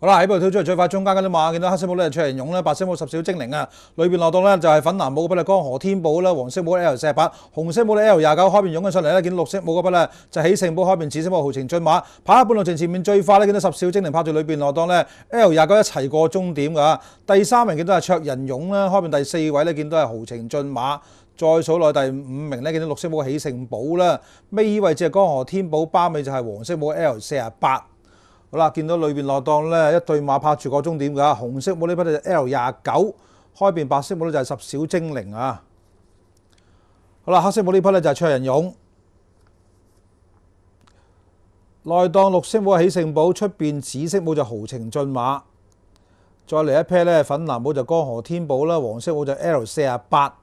好啦，喺度跳出嚟最快，中間嗰啲馬，見到黑色帽咧，卓仁勇咧，白色帽十小精靈啊，裏边落當咧就係粉藍帽嘅不勒江河天寶啦，黃色帽 L 四十八，紅色帽 L 廿九開边涌緊上嚟咧，見到綠色帽嗰筆咧就喜盛寶開边紫色帽豪情骏馬跑喺半路程前面最快咧，見到十小精靈拍住裏边落當咧，L 廿九一齊過終點噶。第三名見到系卓仁勇啦，開边第四位咧見到係豪情骏馬，再數落第五名咧見到綠色帽起喜盛寶啦，尾位置係江河天寶巴尾就係黃色帽 L 四廿八。好啦，見到裏面落檔咧，一對馬拍住個終點㗎。紅色冇呢匹就 L 廿九，開邊白色冇呢就係十小精靈啊。好啦，黑色冇呢匹咧就係卓人勇。內檔綠色冇起勝寶，出面紫色冇就豪情進馬。再嚟一匹咧，粉藍冇就江河天寶啦，黃色冇就 L 四廿八。